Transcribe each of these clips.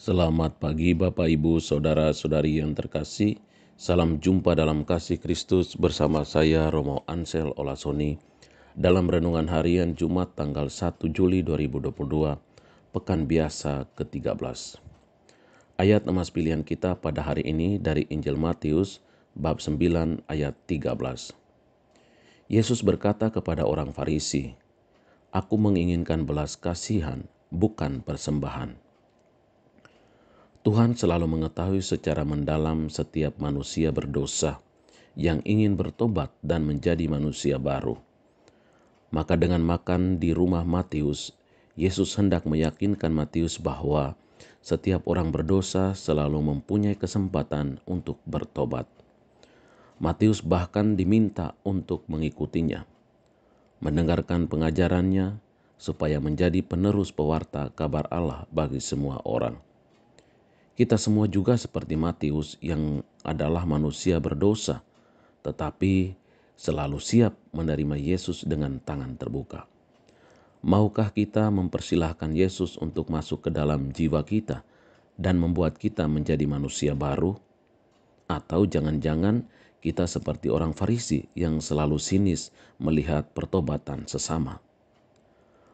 Selamat pagi Bapak Ibu Saudara-saudari yang terkasih. Salam jumpa dalam kasih Kristus bersama saya Romo Ansel Olasoni dalam renungan harian Jumat tanggal 1 Juli 2022 pekan biasa ke-13. Ayat emas pilihan kita pada hari ini dari Injil Matius bab 9 ayat 13. Yesus berkata kepada orang Farisi, "Aku menginginkan belas kasihan, bukan persembahan." Tuhan selalu mengetahui secara mendalam setiap manusia berdosa yang ingin bertobat dan menjadi manusia baru. Maka, dengan makan di rumah Matius, Yesus hendak meyakinkan Matius bahwa setiap orang berdosa selalu mempunyai kesempatan untuk bertobat. Matius bahkan diminta untuk mengikutinya, mendengarkan pengajarannya supaya menjadi penerus pewarta kabar Allah bagi semua orang. Kita semua juga seperti Matius yang adalah manusia berdosa, tetapi selalu siap menerima Yesus dengan tangan terbuka. Maukah kita mempersilahkan Yesus untuk masuk ke dalam jiwa kita dan membuat kita menjadi manusia baru? Atau jangan-jangan kita seperti orang Farisi yang selalu sinis melihat pertobatan sesama.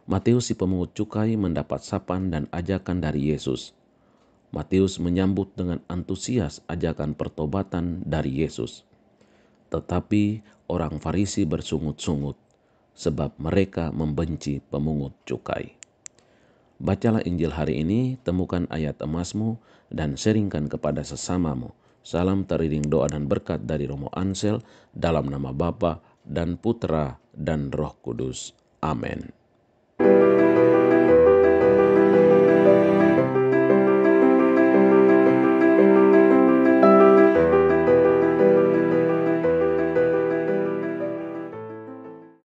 Matius si pemungut cukai mendapat sapan dan ajakan dari Yesus. Matius menyambut dengan antusias ajakan pertobatan dari Yesus. Tetapi orang Farisi bersungut-sungut sebab mereka membenci pemungut cukai. Bacalah Injil hari ini, temukan ayat emasmu dan seringkan kepada sesamamu Salam teriring doa dan berkat dari Romo Ansel dalam nama Bapa dan Putra dan Roh Kudus. Amin.